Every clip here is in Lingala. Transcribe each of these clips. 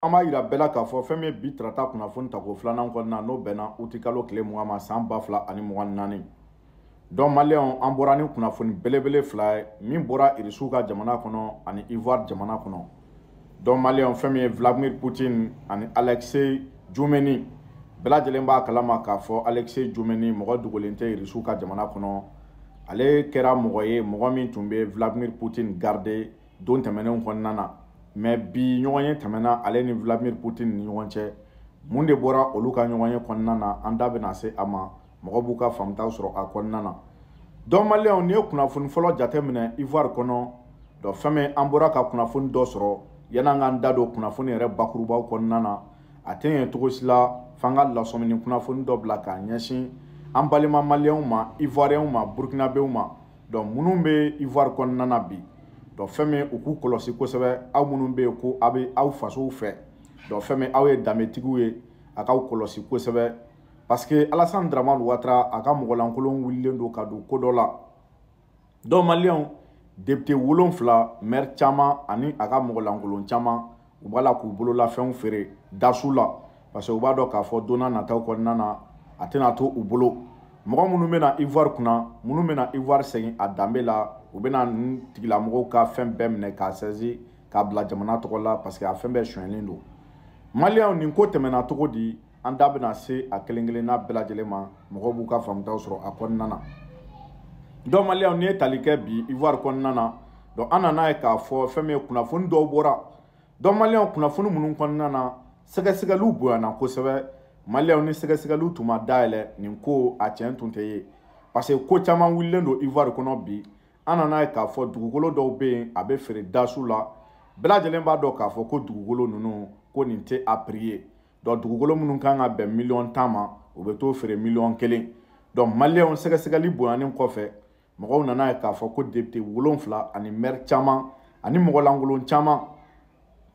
an b'a yira bɛɛ la k'a fɔ fɛn min ye bi tarata kunnafoni tako filanan kɔnɔna n'o bɛnna uti kalo tile mugan ma san ba fila ani mugan naani dɔn maliyɛnw an bɔra ni kunnafoni belebele fila ye min bɔra irisiw ka jamana kɔnɔ ani ivoire jamana kɔnɔ dɔn maliyɛnw fɛn min ye vladimir putin ani alexei jumeni bɛɛ lajɛlen b'a kalama k'a fɔ alexei jumeni mɔgɔ dogolen tɛ irisiw ka jamana kɔnɔ ale kɛra mɔgɔ ye mɔgɔ min tun bɛ vladimir putin garde don tɛmɛnenw kɔnɔna na mɛ bi ɲɔgɔnye tɛmɛna ale ni vladimir putin ni ɲɔgɔn cɛ mun de bɔra olu ka ɲɔgɔnye kɔnɔna na an da bena se a ma mɔgɔ b'u ka faamutaw sɔrɔ a kɔnɔna na dɔn maliyɛnw ni ye kunnafoni fɔlɔ jate minɛ ivoire kɔnɔ dɔ fɛn min an bɔra ka kunnafoni dɔ sɔrɔ yan'an k'an da don kunnafoni yɛrɛ bakurubaw kɔnɔna na a tɛ ɲɛ cogo si la f'an ka lasɔmini kunnafoni dɔ bila k'a ɲɛsin an balima maliyɛnw ma ivoiriyɛnw ma burukinabew ma dɔn minnu bɛ ivoire kɔnɔna na bi donc fɛn min u k'u kɔlɔsi kosɛbɛ aw minnu bɛ yen ko aw bɛ aw fasow fɛ donc fɛn min aw ye danbetigiw ye a k'aw kɔlɔsi kosɛbɛ parce que Alassane Dramane Ouattara a ka mɔgɔlankolon wulilen don ka don ko dɔ la donc maliyɛnw député wolonfila maire caman ani a ka mɔgɔlankolon caman u b'a la k'u bololafɛnw feere dasu la parce que u b'a dɔn k'a fɔ don n'a nataw kɔnɔna na a tɛna to u bolo. mɔgɔ minnu bɛna ivoire kunna minnu bɛna ivoire segin a danbe la u bɛna nin tigilamɔgɔw ka fɛn bɛɛ minɛ k'a sɛnsin k'a bila jamana tɔgɔ la parce que a fɛn bɛɛ sonyɛlen don maliyɛnw nin ko tɛmɛna cogo di an da bɛna se a kelen kelen n'a bɛɛ lajɛlen ma mɔgɔw b'u ka faamutaw sɔrɔ a kɔnɔna na dɔw maliyɛnw n'i ye tali kɛ bi ivoire kɔnɔna na donc an nana ye k'a fɔ fɛn min ye kunnafoni dɔw bɔra dɔw maliyɛnw kunnafoni minnu kɔnɔna na sɛgɛsɛgɛliw bonyana kosɛbɛ maliyɛw ni sɛgɛsɛgɛliw tun ma dayɛlɛ nin ko a tiɲɛ tun tɛ ye parce que ko caman wulilen don ivoire kɔnɔ bi an nana ye k'a fɔ dugukolo dɔw bɛ yen a bɛ feere dasu la bɛɛ lajɛlen b'a dɔn k'a fɔ ko dugukolo ninnu ko nin tɛ a piri ye donc dugukolo minnu kan ka bɛn miliyɔn tan ma u bɛ t'o feere miliyɔn kelen donc maliyɛnw sɛgɛsɛgɛli bonyanen kɔfɛ mɔgɔw nana ye k'a fɔ ko depite wolonfila ani mɛri caman ani mɔgɔlankolon caman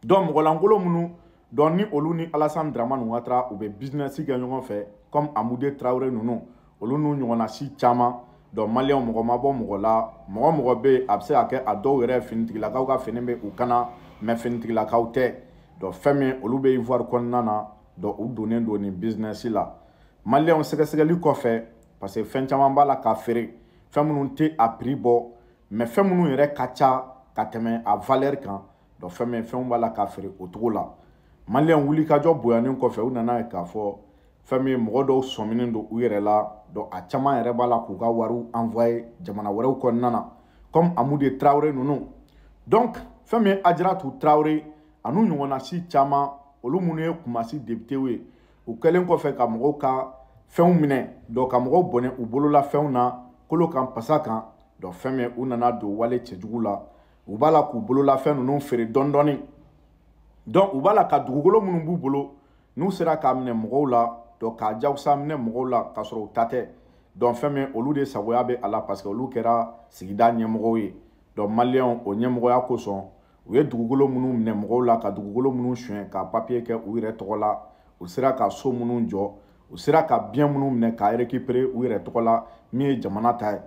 donc mɔgɔlankolon minnu donc ni olu ni alassane dramane watara u bɛ bizinɛsi kɛ ɲɔgɔn fɛ comme amude traore ninnu olu n'u ɲɔgɔnna si caman donc maliyɛnw mɔgɔ ma bɔ mɔgɔ la mɔgɔ mɔgɔ bɛ yen a bɛ se ka kɛ a dɔw yɛrɛ finitigilakaw ka fini bɛ u kanna mɛ finitigilakaw tɛ donc fɛn min olu bɛ ivoire kɔnɔna na donc u donnen don nin bizinɛsi la maliyɛnw sɛgɛsɛgɛli kɔfɛ parce que fɛn caman b'a la k'a feere fɛn minnu tɛ a prix bɔ mɛ fɛn minnu yɛrɛ ka ca ka tɛmɛ a valeur kan donc fɛn min fɛnw b'a la k'a feere o cogo la. maliyɛn wulikajɔ bonyanen kɔfɛ u nana ye k'a fɔ fɛn min mɔgɔ dɔw sɔminen don u yɛrɛ la donc a caman yɛrɛ b'a la k'u ka wariw envoyer jamana wɛrɛw kɔnɔna na comme amude traore ninnu donc fɛn min ye ajaratu traore a n'u ɲɔgɔnna si caman olu minnu ye kumasi députew ye u kɛlen kɔfɛ ka mɔgɔw ka fɛnw minɛ donc ka mɔgɔw bɔnɛ u bolola fɛnw na kolo kan pasa kan donc fɛn min u nana don wale cɛjugu la u b'a la k'u bololafɛn ninnu feere dɔɔni dɔɔni donc u b'a la ka dugukolo minnu b'u bolo n'u sera k'a minɛ mɔgɔw la donc k'a jagosa minɛ mɔgɔw la k'a sɔrɔ u ta tɛ donc fɛn min olu de sagoya bɛ a la parce que olu kɛra sigida ɲɛmɔgɔw ye donc maliyɛnw o ɲɛmɔgɔya kosɔn u ye dugukolo minnu minɛ mɔgɔw la ka dugukolo minnu suɲɛ ka papiye kɛ u yɛrɛ tɔgɔ la u sera ka so minnu jɔ u sera ka biɲɛ minnu minɛ k'a récupérer u yɛrɛ tɔgɔ la min ye jamana ta ye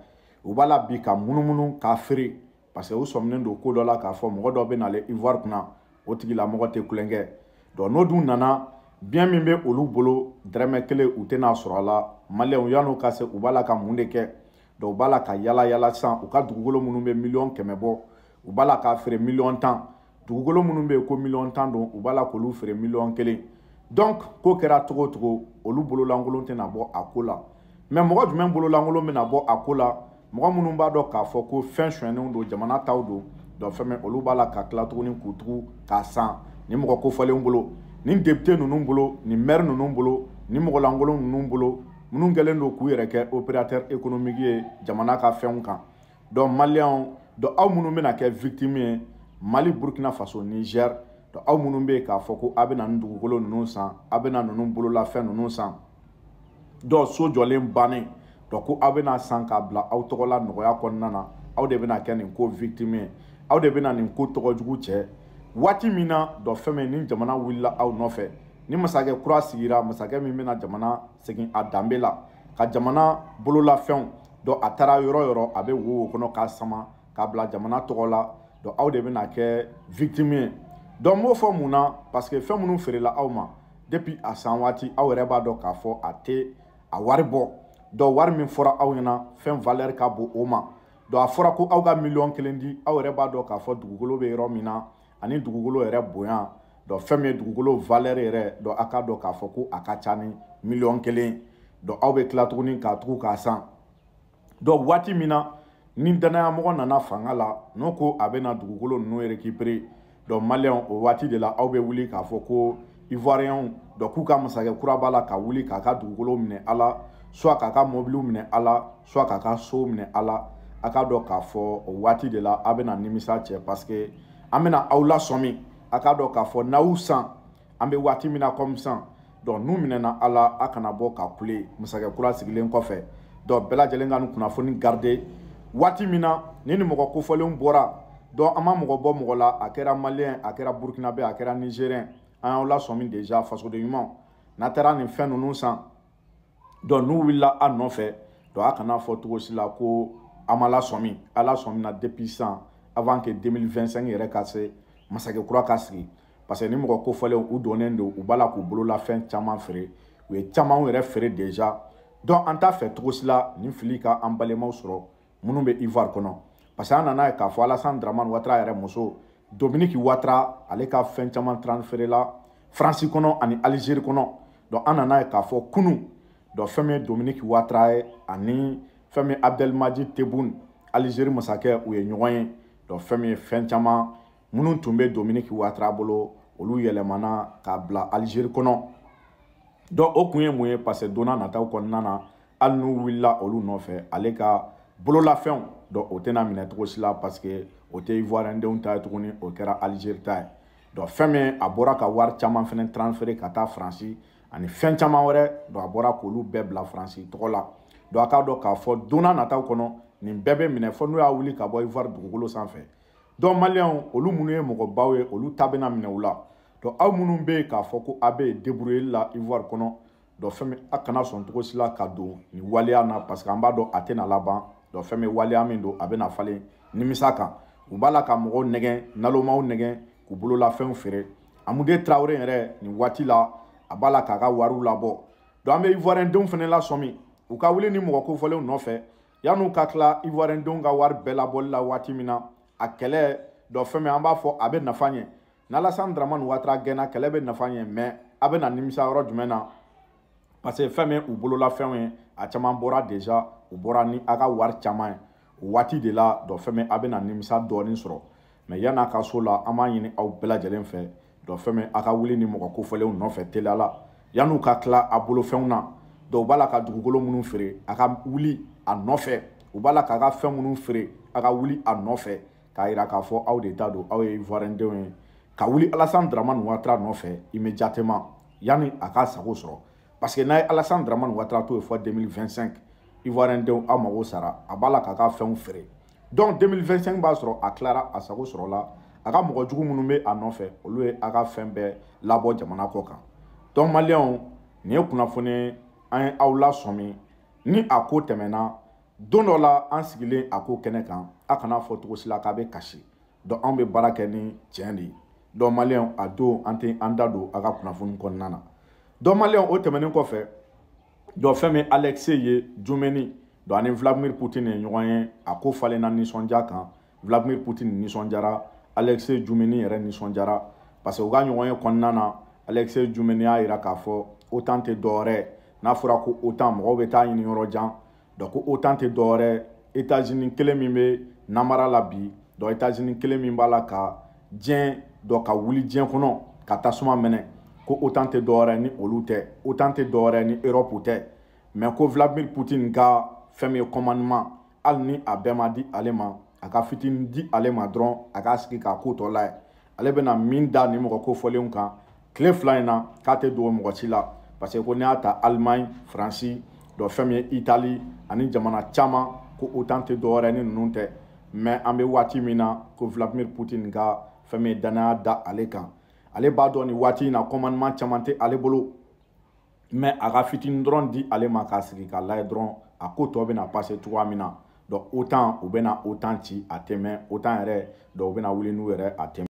u b'a la bi ka munumunu k'a feere parce que u sɔminen don ko dɔ la k'a fɔ mɔgɔ dɔ bɛ nalen ivoire kunna o tigilamɔgɔ tɛ kulonkɛ dɔn n'o dun nana biɲɛ min bɛ olu bolo dɛrɛmɛ kelen u tɛna sɔrɔ a la maliyɛnw yan'u ka se u b'a la ka mun de kɛ dɔn u b'a la ka yala yala sisan u ka dugukolo minnu bɛ miliyɔn kɛmɛ bɔ u b'a la k'a feere miliyɔn tan dugukolo minnu bɛ yen ko miliyɔn tan don u b'a la k'olu feere miliyɔn kelen donc ko kɛra cogo o cogo olu bololankolon tɛna bɔ a ko la mɛ mɔgɔ jumɛn bololankolon bɛna bɔ a ko la mɔgɔ minnu b'a dɔn k'a fɔ ko fɛn suɲɛnenw don jamana taw don dɔn fɛn min olu b'a la ka tila tuguni k'u tugu k'a san nin mɔgɔ kofɔlen bolo nin député ninnu bolo nin maire ninnu bolo nin mɔgɔ lankolon ninnu bolo minnu kɛlen don k'u yɛrɛ kɛ opérateur économique ye jamana ka fɛnw kan dɔn maliyɛnw dɔn aw minnu bɛna kɛ victime ye mali burkina faso niger dɔn aw minnu bɛ yen k'a fɔ ko aw bɛna nin dugukolo ninnu san aw bɛna ninnu bololafɛn ninnu san dɔn so jɔlen bannen dɔn ko aw bɛna san k'a bila aw tɔgɔ la nɔgɔya kɔnɔna na aw de bɛna kɛ nin ko victime ye aw de bɛna nin ko tɔgɔjugu cɛ waati min na dɔ fɛn min ni jamana wulila aw nɔfɛ ni masakɛ kura sigira masakɛ min bɛna jamana segin a danbe la ka jamana bololafɛnw dɔ a taara yɔrɔ yɔrɔ a bɛ wo wo kɔnɔ k'a sama k'a bila jamana tɔgɔ la dɔ aw de bɛna kɛ victime ye dɔn n b'o fɔ mun na parce que fɛn minnu feerela aw ma depuis a san waati aw yɛrɛ b'a dɔn k'a fɔ a tɛ a wari bɔ dɔn wari min fɔra aw ɲɛna fɛn valeur ka bon o ma don a fɔra ko aw ka miliyɔn kelen di aw yɛrɛ b'a dɔn k'a fɔ dugukolo bɛ yɔrɔ min na ani dugukolo yɛrɛ bonya dɔn fɛn min ye dugukolo valeur yɛrɛ dɔn a ka dɔn k'a fɔ ko a ka ca ni miliyɔn kelen dɔn aw bɛ tila tuguni k'a tugu k'a san dɔn waati min na ni danayamɔgɔ nana fanga la n'o ko a bɛna dugukolo ninnu récupérer dɔn maliyɛnw o waati de la aw bɛ wuli k'a fɔ ko ivoiriyɛnw dɔn k'u ka masakɛ kura b'a la ka wuli k'a ka dugukolo minɛ a la soit k'a ka mobiliw minɛ a la soit k'a ka sow minɛ a la a k'a dɔn k'a fɔ o waati de la a bɛna nimisa cɛ paseke an bɛna aw lasɔmi a k'a dɔn k'a fɔ n'aw san an bɛ waati min na kɔmi san dɔnku n'u minɛna a la a kana bɔ ka kule masakɛ kura sigilen kɔfɛ dɔnku bɛɛ lajɛlen ka nin kunnafoni garide waati min na ni nin mɔgɔ kofɔlenw bɔra dɔnku an ma mɔgɔ bɔ mɔgɔ la a kɛra maliyɛn a kɛra burukinabe a kɛra nizeriyɛn an y'aw lasɔmi deja fasoden ɲumanw n'a taara nin fɛn ninnu san dɔnku n'u wulila a nɔfɛ dɔnku a kana fɔ cogo si la ko an ma lasɔmi ala sɔmina depuis sisan avant que 2025 yɛrɛ ka se masakɛ kura ka sigi parce que ni mɔgɔ kofɔlen u dɔnnen don u b'a la k'u bolo la fɛn caman feere u ye caman yɛrɛ feere déjà donc an t'a fɛ cogo si la nin fili ka an balimaw sɔrɔ minnu bɛ ivoire kɔnɔ parce que an nana ye k'a fɔ alassane dramane watara yɛrɛ muso dominique watara ale ka fɛn caman transféré la faransi kɔnɔ ani alizeri kɔnɔ donc an nana ye k'a fɔ kunu donc fɛn min ye dominique watara ye ani fɛn min abdɛlimaji tebun alizeri masakɛ u ye ɲɔgɔn ye dɔn fɛn min ye fɛn caman minnu tun bɛ dominiki watara bolo olu yɛlɛmana k'a bila alizeri kɔnɔ dɔn o kun ye mun ye parce que donna nataw kɔnɔna na hali n'u wulila olu nɔfɛ ale ka bololafɛnw dɔn o tɛna minɛ cogo si la parce que o tɛ ivoiriɛndenw ta ye tuguni o kɛra alizeri ta ye dɔn fɛn min a bɔra ka wari caman fɛnɛ transfere ka taa faransi ani fɛn caman wɛrɛ dɔn a bɔra k'olu bɛɛ bila faransi tɔgɔ la don a k'a dɔn k'a fɔ don n'a nataw kɔnɔ nin bɛɛ bɛ minɛ fɔ n'u y'a wuli ka bɔ ivoire dugukolo sanfɛ donc maliyɛnw olu minnu ye mɔgɔbaw ye olu ta bɛna minɛ u la donc aw minnu bɛ yen k'a fɔ ko a bɛ débrouiller la ivoire kɔnɔ donc fɛn min a kana sɔn cogo si la ka don nin waleya na parce que an b'a dɔn a tɛna laban donc fɛn min waleya min don a bɛna falen nimisa kan u b'a la ka mɔgɔw nɛgɛn nalomaw nɛgɛn k'u bololafɛnw feere amude tarawele yɛrɛ nin waati la a b'a la k'a ka wariw labɔ donc an bɛ ivoirien denw fana lasɔmi u ka wuli ni mɔgɔ kofɔlenw nɔfɛ yan'u ka tila ivoiridenw ka wari bɛɛ labɔli la waati min na a kɛlɛ dɔ fɛn min an b'a fɔ a bɛ nafa ɲɛ n'alasan daramani watara gɛnna kɛlɛ bɛ nafa ɲɛ mɛ a bɛ na nimisa yɔrɔ jumɛn na parce que fɛn min u bololafɛnw ye a caman bɔra déjà u bɔra ni a ka wari caman ye o waati de la dɔ fɛn min a bɛ na nimisa dɔɔni sɔrɔ mɛ yan'a ka so la an b'a ɲini aw bɛɛ lajɛlen fɛ dɔ fɛn min a ka wuli ni mɔgɔ kofɔlenw nɔfɛ teliya la yan'u ka tila a bolofɛnw na dɔw b'a la ka dugukolo minnu feere a ka wuli a nɔfɛ u b'a la k'a ka fɛn minnu feere a ka wuli a nɔfɛ k'a yira k'a fɔ aw de ta don aw ye ivoiriendenw ye ka wuli alasan dramani watara nɔfɛ imediatement yanni a ka sago sɔrɔ parce que n'a ye alasan dramani watara to yen fɔ 2025 ivoiriendenw aw mago sara a b'a la k'a ka fɛnw feere donc 2025 b'a sɔrɔ a tilara a sago sɔrɔ la a ka mɔgɔ jugu minnu bɛ a nɔfɛ olu ye a ka fɛn bɛɛ labɔ jamana kɔ kan donc maliyɛnw nin ye kunnafoni an ye aw lasɔmi ni a ko tɛmɛna don dɔ la an sigilen a ko kɛnɛ kan a kana fɔ cogo si la k'a bɛ kasi dɔn anw bɛ baara kɛ ni tiɲɛ de ye dɔn maliyɛnw a don an tɛ an da don a ka kunnafoni kɔnɔna na dɔn maliyɛnw o tɛmɛnen kɔfɛ dɔn fɛn min alɛkise ye jumɛnni dɔn ani vladimir putin ye ɲɔgɔn ye a ko falenna nisɔndiya kan vladimir putin nisɔndiyara alɛkise jumɛnni yɛrɛ nisɔndiyara parce que u ka ɲɔgɔn ye kɔnɔna na alɛkise jumɛnni y'a yira k'a fɔ otan tɛ dɔwɛrɛ ye n'a fɔra ko otan mɔgɔw bɛ taa ɲini yɔrɔ jan donc ko otan tɛ dɔwɛrɛ etats-unis kelen min bɛ namara la bi donc etats-unis kelen min b'a la ka diɲɛ dɔ ka wuli diɲɛ kɔnɔ ka tasuma minɛ ko otan tɛ dɔwɛrɛ ni olu tɛ otan tɛ dɔwɛrɛ ni erɔpu tɛ mɛ ko vladimir putin ka fɛn min ye commandement hali ni a bɛɛ ma di ale ma a ka fitini di ale ma dɔrɔn a k'a sigi k'a ko tɔ layɛ ale bɛna min da nin mɔgɔ kofɔlenw kan tile fila in na k'a tɛ dogo mɔgɔ si la parce que ko n'i y'a ta alimaɲi faransi dɔ fɛn min ye itali ani jamana caman ko otan tɛ dɔwɛrɛ ni ninnu tɛ mɛ an bɛ waati min na ko vladimir putin ka fɛn min ye danaya da ale kan ale b'a dɔn nin waati in na commandement caman tɛ ale bolo mɛ a ka fitini dɔrɔn di ale ma k'a sigi k'a lajɛ dɔrɔn a ko tɔ bɛna pase cogoya min na dɔn otan u bɛna otan ci a tɛ mɛn otan yɛrɛ dɔn u bɛna wuli n'u yɛrɛ a tɛ